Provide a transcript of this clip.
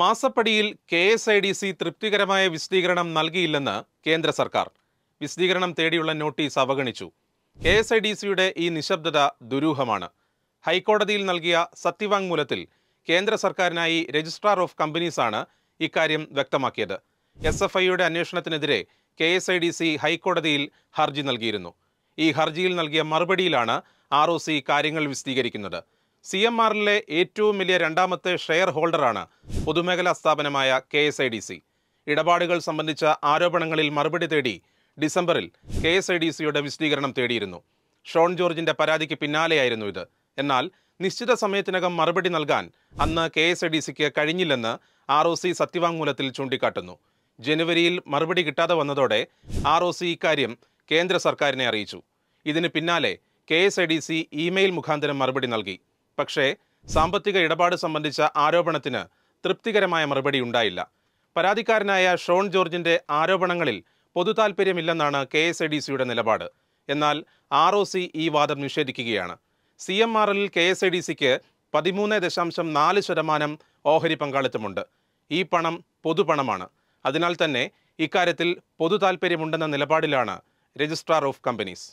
മാസപ്പടിയിൽ K S I D C തൃപ്തികരമായ വിശദീകരണം നൽകിയില്ലെന്ന് കേന്ദ്ര സർക്കാർ വിശദീകരണം തേടിയുള്ള നോട്ടീസ് അവഗണിച്ചു കെ എസ് ഐ ഡി സിയുടെ ഈ നിശബ്ദത ദുരൂഹമാണ് ഹൈക്കോടതിയിൽ നൽകിയ സത്യവാങ്മൂലത്തിൽ കേന്ദ്ര സർക്കാരിനായി രജിസ്ട്രാർ ഓഫ് കമ്പനീസാണ് ഇക്കാര്യം വ്യക്തമാക്കിയത് എസ് എഫ് ഐയുടെ അന്വേഷണത്തിനെതിരെ K S I D C ഹൈക്കോടതിയിൽ ഹർജി നൽകിയിരുന്നു ഈ ഹർജിയിൽ നൽകിയ മറുപടിയിലാണ് ആർ ഒ സി കാര്യങ്ങൾ വിശദീകരിക്കുന്നത് സി എം ആറിലെ ഏറ്റവും വലിയ രണ്ടാമത്തെ ഷെയർ ഹോൾഡറാണ് പൊതുമേഖലാ സ്ഥാപനമായ K S I D C ഇടപാടുകൾ സംബന്ധിച്ച ആരോപണങ്ങളിൽ മറുപടി തേടി ഡിസംബറിൽ കെ എസ് ഐ ഡി സിയുടെ വിശദീകരണം തേടിയിരുന്നു ഷോൺ ജോർജിന്റെ പരാതിക്ക് പിന്നാലെയായിരുന്നു ഇത് എന്നാൽ നിശ്ചിത സമയത്തിനകം മറുപടി നൽകാൻ അന്ന് കെ എസ് ഐ ഡി സിക്ക് കഴിഞ്ഞില്ലെന്ന് ആർ ഒ സി സത്യവാങ്മൂലത്തിൽ ചൂണ്ടിക്കാട്ടുന്നു ജനുവരിയിൽ മറുപടി കിട്ടാതെ വന്നതോടെ ആർ ഒ സി ഇക്കാര്യം കേന്ദ്ര സർക്കാരിനെ അറിയിച്ചു ഇതിന് പിന്നാലെ K S I D C email മുഖാന്തരം മറുപടി നൽകി പക്ഷേ സാമ്പത്തിക ഇടപാട് സംബന്ധിച്ച ആരോപണത്തിന് തൃപ്തികരമായ മറുപടി ഉണ്ടായില്ല പരാതിക്കാരനായ ഷോൺ ജോർജിൻ്റെ ആരോപണങ്ങളിൽ പൊതുതാൽപര്യമില്ലെന്നാണ് കെ എസ് ഐ ഡി സിയുടെ നിലപാട് എന്നാൽ ആർ ഒ സി ഈ വാദം നിഷേധിക്കുകയാണ് സി എം ആർ എല്ലിൽ കെ എസ് ഐ ഡി സിക്ക് പതിമൂന്ന് ദശാംശം നാല് ശതമാനം ഓഹരി പങ്കാളിത്തമുണ്ട് ഈ പണം പൊതുപണമാണ് അതിനാൽ തന്നെ ഇക്കാര്യത്തിൽ പൊതു നിലപാടിലാണ് രജിസ്ട്രാർ ഓഫ് കമ്പനീസ്